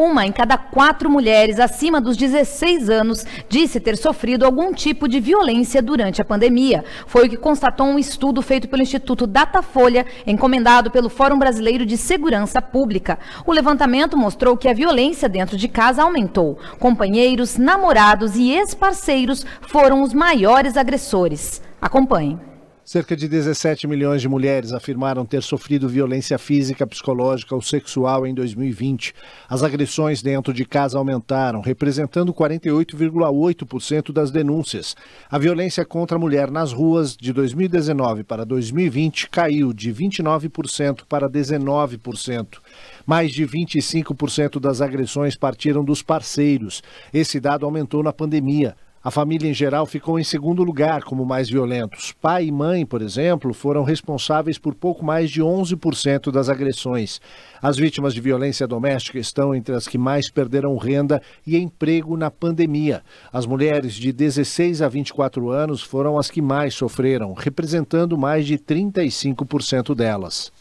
Uma em cada quatro mulheres acima dos 16 anos disse ter sofrido algum tipo de violência durante a pandemia. Foi o que constatou um estudo feito pelo Instituto Datafolha, encomendado pelo Fórum Brasileiro de Segurança Pública. O levantamento mostrou que a violência dentro de casa aumentou. Companheiros, namorados e ex-parceiros foram os maiores agressores. Acompanhe. Cerca de 17 milhões de mulheres afirmaram ter sofrido violência física, psicológica ou sexual em 2020. As agressões dentro de casa aumentaram, representando 48,8% das denúncias. A violência contra a mulher nas ruas de 2019 para 2020 caiu de 29% para 19%. Mais de 25% das agressões partiram dos parceiros. Esse dado aumentou na pandemia. A família em geral ficou em segundo lugar como mais violentos. Pai e mãe, por exemplo, foram responsáveis por pouco mais de 11% das agressões. As vítimas de violência doméstica estão entre as que mais perderam renda e emprego na pandemia. As mulheres de 16 a 24 anos foram as que mais sofreram, representando mais de 35% delas.